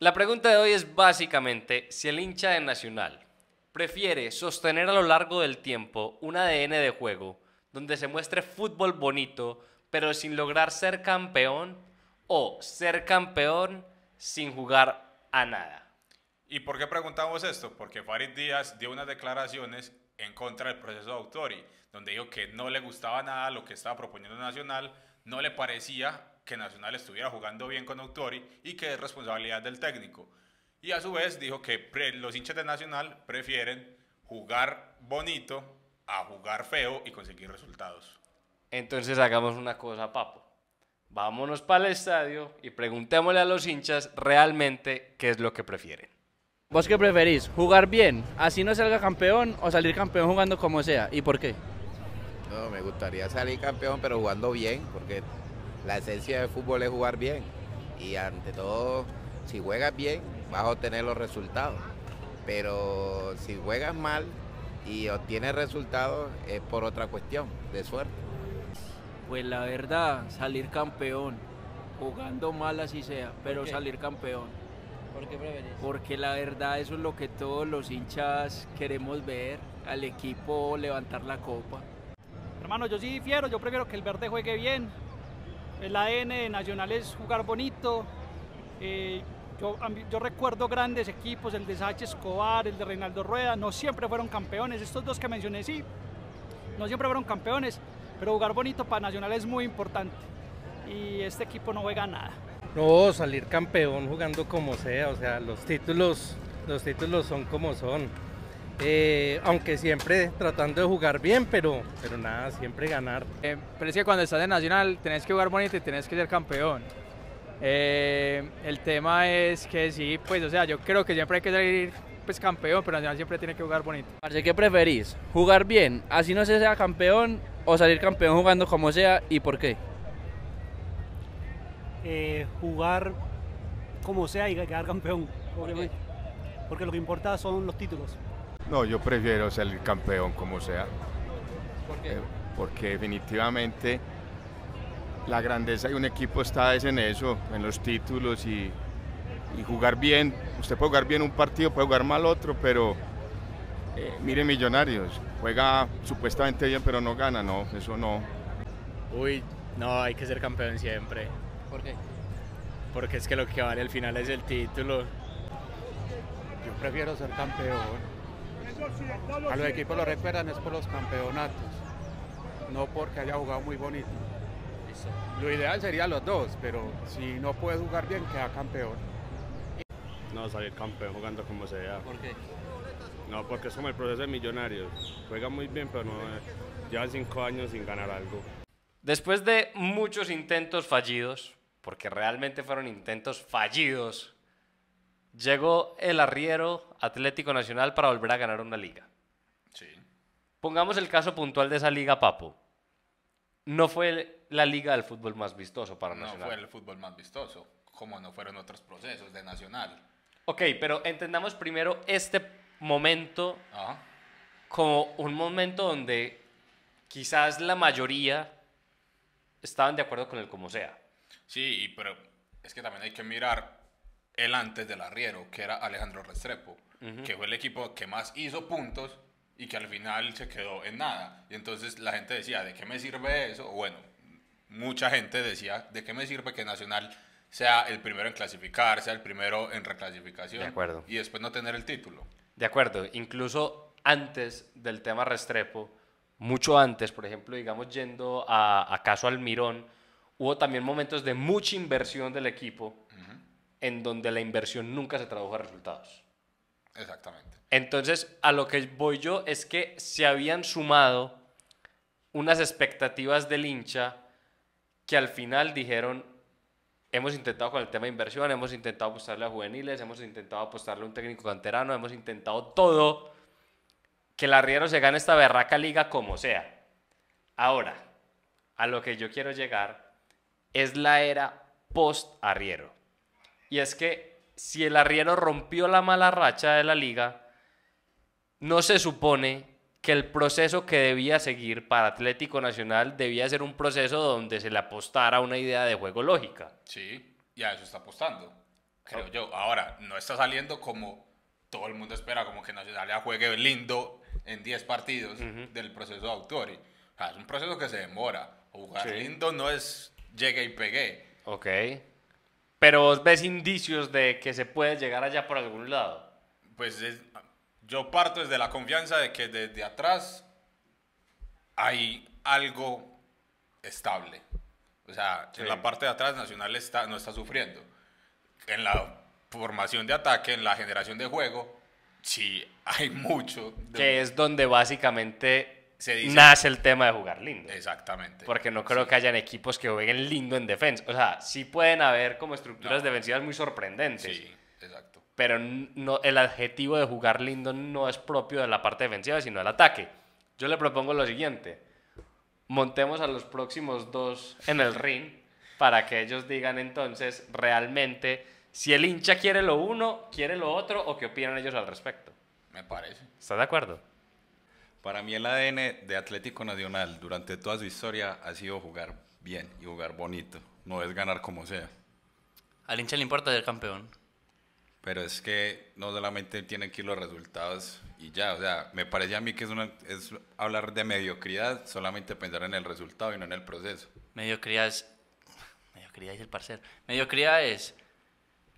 La pregunta de hoy es básicamente si el hincha de Nacional prefiere sostener a lo largo del tiempo un ADN de juego donde se muestre fútbol bonito pero sin lograr ser campeón o ser campeón sin jugar a nada. ¿Y por qué preguntamos esto? Porque Farid Díaz dio unas declaraciones en contra del proceso de Autori, donde dijo que no le gustaba nada lo que estaba proponiendo Nacional, no le parecía que Nacional estuviera jugando bien con Autori y que es responsabilidad del técnico. Y a su vez dijo que los hinchas de Nacional prefieren jugar bonito a jugar feo y conseguir resultados. Entonces hagamos una cosa, Papo. Vámonos para el estadio y preguntémosle a los hinchas realmente qué es lo que prefieren. ¿Vos qué preferís? ¿Jugar bien, así no salga campeón o salir campeón jugando como sea? ¿Y por qué? No, me gustaría salir campeón, pero jugando bien, porque la esencia del fútbol es jugar bien. Y ante todo, si juegas bien, vas a obtener los resultados. Pero si juegas mal y obtienes resultados, es por otra cuestión, de suerte. Pues la verdad, salir campeón, jugando mal así sea, pero salir campeón. ¿Por qué preferís? Porque la verdad eso es lo que todos los hinchas queremos ver, al equipo levantar la copa. Hermano, yo sí difiero, yo prefiero que el verde juegue bien. El ADN de Nacional es jugar bonito. Eh, yo, recuerdo grandes equipos, el de Sánchez Escobar, el de Reinaldo Rueda, no siempre fueron campeones. Estos dos que mencioné sí, no siempre fueron campeones, pero jugar bonito para Nacional es muy importante. Y este equipo no juega nada. No, salir campeón jugando como sea, o sea, los títulos, los títulos son como son. Eh, aunque siempre tratando de jugar bien, pero, pero nada, siempre ganar. Eh, pero es que cuando estás en Nacional tenés que jugar bonito y tenés que ser campeón. Eh, el tema es que sí, pues, o sea, yo creo que siempre hay que salir pues, campeón, pero Nacional siempre tiene que jugar bonito. ¿Qué preferís? ¿Jugar bien, así no se sea campeón, o salir campeón jugando como sea y por qué? Eh, jugar como sea y quedar campeón, Porque lo que importa son los títulos. No, yo prefiero ser el campeón como sea. ¿Por qué? Eh, porque definitivamente la grandeza de un equipo está en eso, en los títulos y, jugar bien. Usted puede jugar bien un partido, puede jugar mal otro, pero eh, mire Millonarios, juega supuestamente bien pero no gana, no, eso no. Uy, no, hay que ser campeón siempre. ¿Por qué? Porque es que lo que vale al final es el título. Yo prefiero ser campeón. A los equipos lo recuerdan es por los campeonatos, no porque haya jugado muy bonito. Lo ideal sería los dos, pero si no puedes jugar bien, queda campeón. No, salir campeón jugando como sea. ¿Por qué? No, porque es como el proceso de millonarios. Juega muy bien, pero no, llevan cinco años sin ganar algo. Después de muchos intentos fallidos, porque realmente fueron intentos fallidos Llegó el arriero Atlético Nacional para volver a ganar una liga. Sí. Pongamos el caso puntual de esa liga, Papo. No fue la liga del fútbol más vistoso para Nacional. No fue el fútbol más vistoso, como no fueron otros procesos de Nacional. Ok, pero entendamos primero este momento como un momento donde quizás la mayoría estaban de acuerdo con el como sea. Sí, pero es que también hay que mirar el antes del arriero, que era Alejandro Restrepo, que fue el equipo que más hizo puntos y que al final se quedó en nada. Y entonces la gente decía, ¿de qué me sirve eso? Bueno, mucha gente decía, ¿de qué me sirve que Nacional sea el primero en clasificar, sea el primero en reclasificación? De acuerdo. Y después no tener el título. De acuerdo, incluso antes del tema Restrepo, mucho antes, por ejemplo, digamos yendo a, a caso Almirón, hubo también momentos de mucha inversión del equipo en donde la inversión nunca se tradujo a resultados. Exactamente. Entonces, a lo que voy yo es que se habían sumado unas expectativas del hincha que al final dijeron, hemos intentado con el tema de inversión, hemos intentado apostarle a juveniles, hemos intentado apostarle a un técnico canterano, hemos intentado todo, que el arriero se gane esta berraca liga como sea. Ahora, a lo que yo quiero llegar es la era post-arriero. Y es que si el arriero rompió la mala racha de la liga, no se supone que el proceso que debía seguir para Atlético Nacional debía ser un proceso donde se le apostara una idea de juego lógica. Sí, y a eso está apostando, creo yo. Ahora, no está saliendo como todo el mundo espera, como que Nacional ya juegue lindo en 10 partidos del proceso de Autori. O es un proceso que se demora. Jugar lindo no es llegue y pegué. Ok. Pero ves indicios de que se puede llegar allá por algún lado. Pues yo parto desde la confianza de que desde atrás hay algo estable. O sea, en la parte de atrás Nacional está, no está sufriendo. En la formación de ataque, en la generación de juego, sí hay mucho. Que es donde básicamente se nace el tema de jugar lindo. Exactamente. Porque no creo que hayan equipos que jueguen lindo en defensa. O sea, sí pueden haber como estructuras defensivas muy sorprendentes. Sí, exacto. Pero no, el adjetivo de jugar lindo no es propio de la parte defensiva, sino del ataque. Yo le propongo lo siguiente. Montemos a los próximos dos en el ring para que ellos digan entonces realmente si el hincha quiere lo uno, quiere lo otro o qué opinan ellos al respecto. Me parece. ¿Estás de acuerdo? Para mí el ADN de Atlético Nacional durante toda su historia ha sido jugar bien y jugar bonito. No es ganar como sea. Al hincha le importa ser campeón. Pero es que no solamente tienen que ir los resultados y ya. O sea, me parece a mí que es, es hablar de mediocridad, solamente pensar en el resultado y no en el proceso. Mediocridad es. Mediocridad es el parcer. Mediocridad es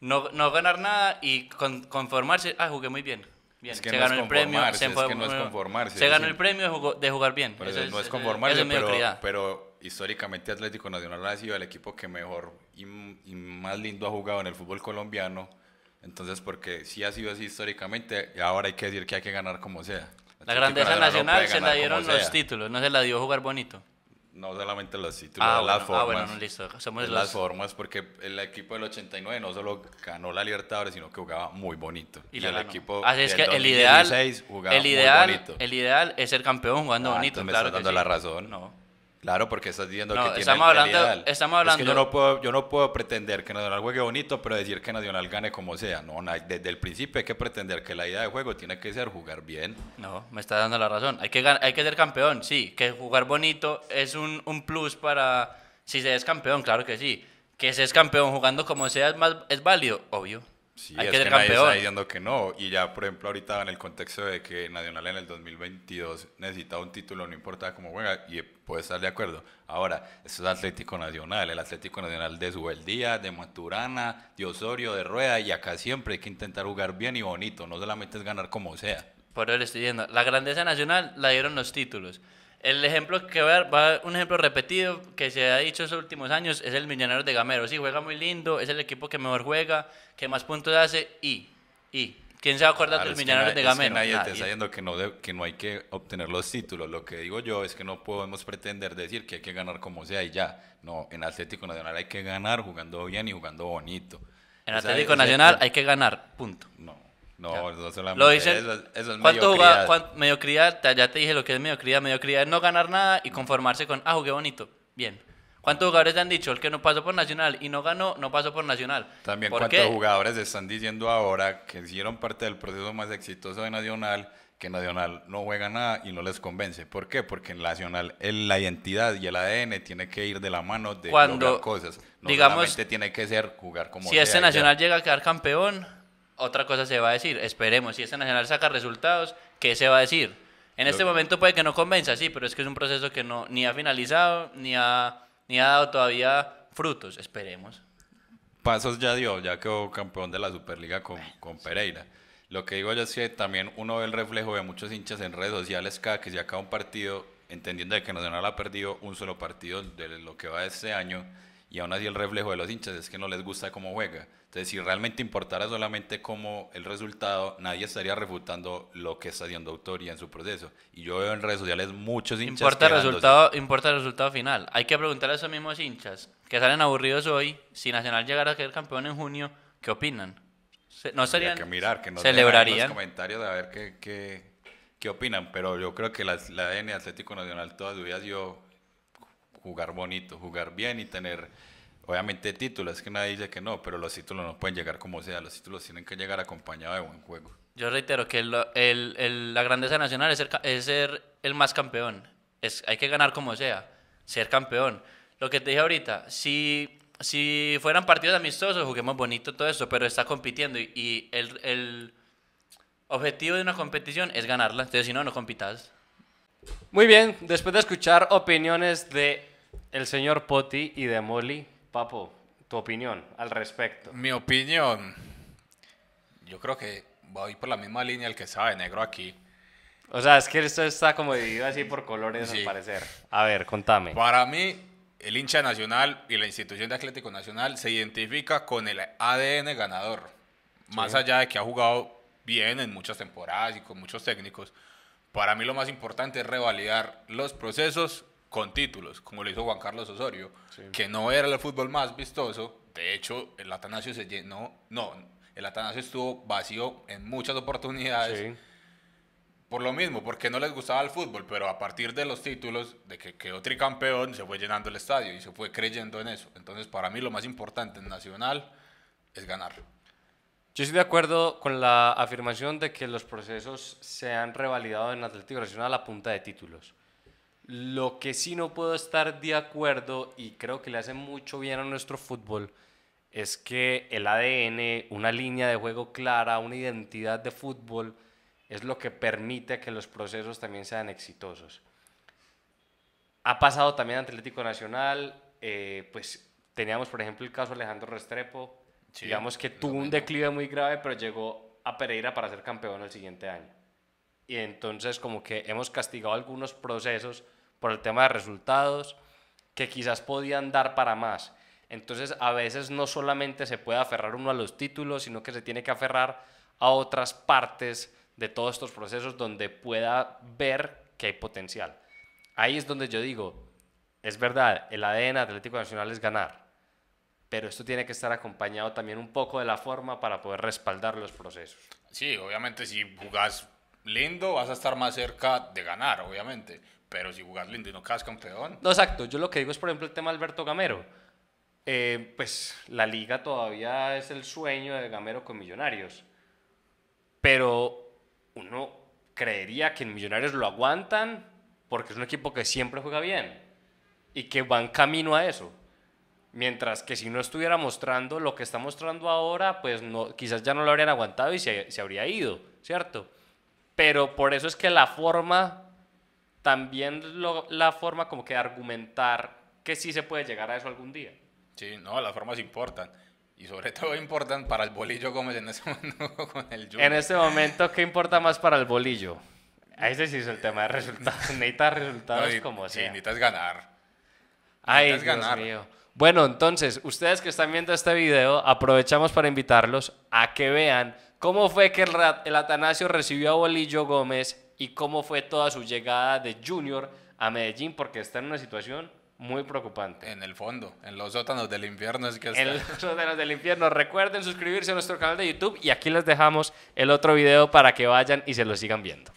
no, no ganar nada y conformarse. Ah, jugué muy bien bien. se ganó el premio. es el premio de jugar, bien. no es conformarse, pero, históricamente Atlético Nacional ha sido el equipo que mejor y, más lindo ha jugado en el fútbol colombiano. Entonces, porque sí ha sido así históricamente, ahora hay que decir que hay que ganar como sea. la grandeza nacional, se la dieron los títulos, no se la dio jugar bonito. No solamente ah, las títulos, las formas. Ah, bueno, listo. Somos las las formas, porque el equipo del 89 no solo ganó la Libertadores, sino que jugaba muy bonito. Y, el equipo Así del es que el ideal, jugaba el ideal, muy bonito. El ideal es ser campeón jugando ah, bonito, claro. Me estás dando la razón. No. Claro, porque estás diciendo que estamos tiene hablando, Estamos hablando... Es que yo no, puedo, yo no puedo pretender que Nacional juegue bonito, pero decir que Nacional gane como sea. No, desde el principio hay que pretender que la idea de juego tiene que ser jugar bien. No, me está dando la razón. Hay que, hay que ser campeón, sí. Que jugar bonito es un, un plus para... Si se es campeón, claro que sí. Que se es campeón jugando como sea más, es válido, obvio. Sí, hay es que, nadie está diciendo que no. Y ya, por ejemplo, ahorita en el contexto de que Nacional en el 2022 necesitaba un título, no importa cómo juega, y puede estar de acuerdo. Ahora, esto es Atlético Nacional, el Atlético Nacional de Subeldía, de Maturana, de Osorio, de Rueda, y acá siempre hay que intentar jugar bien y bonito, no solamente es ganar como sea. Por eso le estoy diciendo, la grandeza nacional la dieron los títulos. El ejemplo que va, va un ejemplo repetido que se ha dicho los últimos años es el Millonarios de Gamero. Sí, juega muy lindo, es el equipo que mejor juega, que más puntos hace y, y. ¿Quién se va a acordar del Millonarios de Gamero? Es que nadie, está diciendo que no, que no hay que obtener los títulos. Lo que digo yo es que no podemos pretender decir que hay que ganar como sea y ya. No, en Atlético Nacional hay que ganar jugando bien y jugando bonito. En Atlético Nacional hay que ganar, punto. No. No, eso, es ¿Cuánto mediocridad, ya te dije lo que es mediocridad. Mediocridad es no ganar nada y conformarse con, ah, jugué bonito. Bien. ¿Cuántos jugadores te han dicho? El que no pasó por Nacional y no ganó, no pasó por Nacional. También cuántos jugadores están diciendo ahora que hicieron parte del proceso más exitoso de Nacional, que Nacional no juega nada y no les convence. ¿Por qué? Porque en Nacional la identidad y el ADN tiene que ir de la mano de Cuando, cosas. No digamos, solamente tiene que ser jugar como Si este Nacional llega a quedar campeón, otra cosa se va a decir. Esperemos, si este nacional saca resultados, ¿qué se va a decir? En este momento puede que no convenza, sí, pero es que es un proceso que no, ni ha finalizado, ni ha, ni ha dado todavía frutos, esperemos. Pasos ya dio, ya quedó campeón de la Superliga con, con Pereira. Lo que digo yo es que también uno ve el reflejo de muchos hinchas en redes sociales cada que se acaba un partido, entendiendo de que Nacional ha perdido un solo partido de lo que va de este año, y aún así el reflejo de los hinchas es que no les gusta cómo juega si realmente importara solamente como el resultado, nadie estaría refutando lo que está haciendo autoría en su proceso. Y yo veo en redes sociales muchos hinchas. Importa el, resultado, importa el resultado final. Hay que preguntar a esos mismos hinchas que salen aburridos hoy, si Nacional llegara a ser campeón en junio, ¿qué opinan? no serían. Hay que mirar, que celebrarían. los comentarios a ver qué, qué, qué, opinan. Pero yo creo que la, la ADN Atlético Nacional todavía dio jugar bonito, jugar bien y tener Obviamente títulos, es que nadie dice que no, pero los títulos no pueden llegar como sea, los títulos tienen que llegar acompañados de buen juego. Yo reitero que la grandeza nacional es ser, el más campeón, es, hay que ganar como sea, ser campeón. Lo que te dije ahorita, si, si fueran partidos amistosos, juguemos bonito todo eso, pero está compitiendo y, el objetivo de una competición es ganarla, entonces si no, no compitas. Muy bien, después de escuchar opiniones de el señor Poti y de Molly, Papo, tu opinión al respecto. Mi opinión, yo creo que voy por la misma línea el que estaba de negro aquí. O sea, es que esto está como dividido así por colores al parecer. A ver, contame. Para mí, el hincha nacional y la institución de Atlético Nacional se identifica con el ADN ganador. Más allá de que ha jugado bien en muchas temporadas y con muchos técnicos, para mí lo más importante es revalidar los procesos con títulos, como lo hizo Juan Carlos Osorio, que no era el fútbol más vistoso. De hecho, el Atanasio se llenó, no, el Atanasio estuvo vacío en muchas oportunidades. Por lo mismo, porque no les gustaba el fútbol, pero a partir de los títulos, de que quedó tricampeón, se fue llenando el estadio y se fue creyendo en eso. Entonces, para mí lo más importante en Nacional es ganar. Yo estoy de acuerdo con la afirmación de que los procesos se han revalidado en Atlético Nacional a punta de títulos. Lo que sí no puedo estar de acuerdo y creo que le hace mucho bien a nuestro fútbol es que el ADN, una línea de juego clara, una identidad de fútbol, es lo que permite que los procesos también sean exitosos. Ha pasado también Atlético Nacional, eh, pues teníamos por ejemplo el caso de Alejandro Restrepo, digamos que tuvo un declive muy grave, pero llegó a Pereira para ser campeón el siguiente año. Y entonces como que hemos castigado algunos procesos por el tema de resultados, que quizás podían dar para más. Entonces, a veces no solamente se puede aferrar uno a los títulos, sino que se tiene que aferrar a otras partes de todos estos procesos donde pueda ver que hay potencial. Ahí es donde yo digo, es verdad, el ADN Atlético Nacional es ganar, pero esto tiene que estar acompañado también un poco de la forma para poder respaldar los procesos. Sí, obviamente si jugás lindo vas a estar más cerca de ganar, obviamente pero si jugás lindo y no quedas campeón. No, exacto. Yo lo que digo es, por ejemplo, el tema de Alberto Gamero. Eh, pues la liga todavía es el sueño de Gamero con Millonarios. Pero uno creería que en Millonarios lo aguantan porque es un equipo que siempre juega bien y que va en camino a eso. Mientras que si no estuviera mostrando lo que está mostrando ahora, pues no, quizás ya no lo habrían aguantado y se, se habría ido, ¿cierto? Pero por eso es que la forma también la forma como que argumentar que sí se puede llegar a eso algún día. Sí, no, las formas importan. Y sobre todo importan para el bolillo Gómez en este momento con el En este momento, ¿qué importa más para el bolillo? Ahí se hizo el tema de resultados. Necesitas resultados como sea. Sí, necesitas ganar. Ahí necesitas ganar. Bueno, entonces, ustedes que están viendo este video, aprovechamos para invitarlos a que vean cómo fue que el, el Atanasio recibió a Bolillo Gómez y cómo fue toda su llegada de Junior a Medellín, porque está en una situación muy preocupante. En el fondo, en los sótanos del infierno es que está. En los sótanos del infierno. Recuerden suscribirse a nuestro canal de YouTube y aquí les dejamos el otro video para que vayan y se lo sigan viendo.